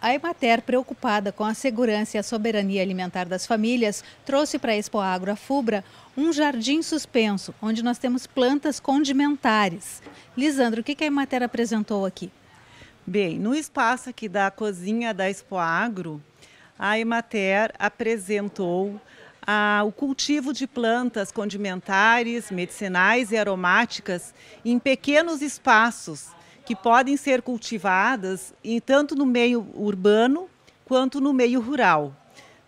A Emater, preocupada com a segurança e a soberania alimentar das famílias, trouxe para a Expo Agro a Fubra um jardim suspenso, onde nós temos plantas condimentares. Lisandro, o que a Emater apresentou aqui? Bem, no espaço aqui da cozinha da Expo Agro, a Emater apresentou ah, o cultivo de plantas condimentares, medicinais e aromáticas em pequenos espaços que podem ser cultivadas em, tanto no meio urbano quanto no meio rural.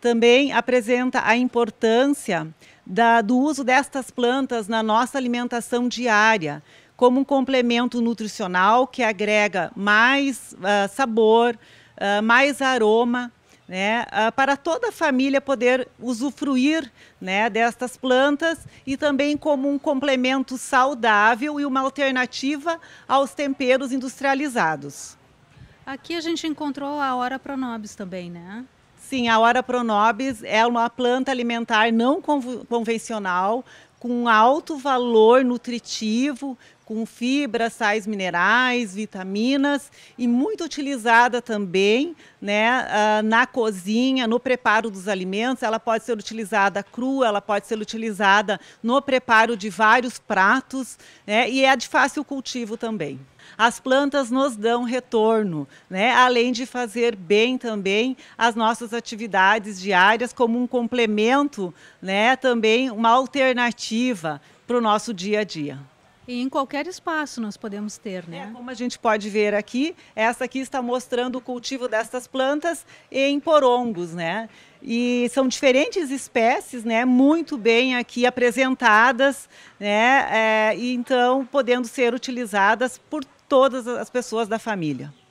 Também apresenta a importância da, do uso destas plantas na nossa alimentação diária, como um complemento nutricional que agrega mais uh, sabor, uh, mais aroma né, ah, para toda a família poder usufruir né, destas plantas e também como um complemento saudável e uma alternativa aos temperos industrializados. Aqui a gente encontrou a Hora Pronobis também, né? Sim, a Hora Pronobis é uma planta alimentar não convencional, com alto valor nutritivo, com fibras, sais minerais, vitaminas e muito utilizada também né, ah, na cozinha, no preparo dos alimentos. Ela pode ser utilizada crua, ela pode ser utilizada no preparo de vários pratos né, e é de fácil cultivo também. As plantas nos dão retorno, né? além de fazer bem também as nossas atividades diárias como um complemento, né? também uma alternativa para o nosso dia a dia. E em qualquer espaço nós podemos ter, né? É, como a gente pode ver aqui, essa aqui está mostrando o cultivo destas plantas em porongos, né? E são diferentes espécies, né? Muito bem aqui apresentadas, né? É, então, podendo ser utilizadas por todas as pessoas da família.